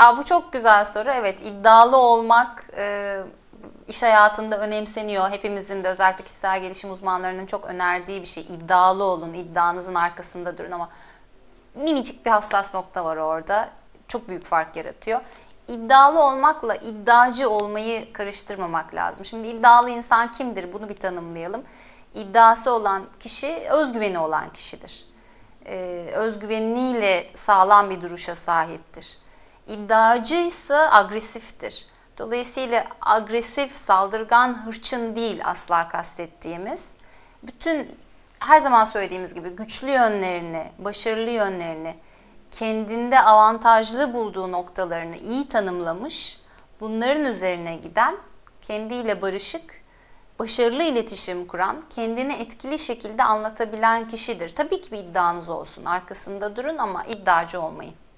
Aa, bu çok güzel soru. Evet iddialı olmak e, iş hayatında önemseniyor. Hepimizin de özellikle kişisel gelişim uzmanlarının çok önerdiği bir şey. İddialı olun, iddianızın arkasında durun ama minicik bir hassas nokta var orada. Çok büyük fark yaratıyor. İddialı olmakla iddiacı olmayı karıştırmamak lazım. Şimdi iddialı insan kimdir? Bunu bir tanımlayalım. İddiası olan kişi özgüveni olan kişidir. Ee, özgüveniyle sağlam bir duruşa sahiptir iddiacıysa agresiftir. Dolayısıyla agresif, saldırgan, hırçın değil asla kastettiğimiz. Bütün her zaman söylediğimiz gibi güçlü yönlerini, başarılı yönlerini, kendinde avantajlı bulduğu noktalarını iyi tanımlamış, bunların üzerine giden, kendiyle barışık, başarılı iletişim kuran, kendini etkili şekilde anlatabilen kişidir. Tabii ki bir iddianız olsun, arkasında durun ama iddiacı olmayın.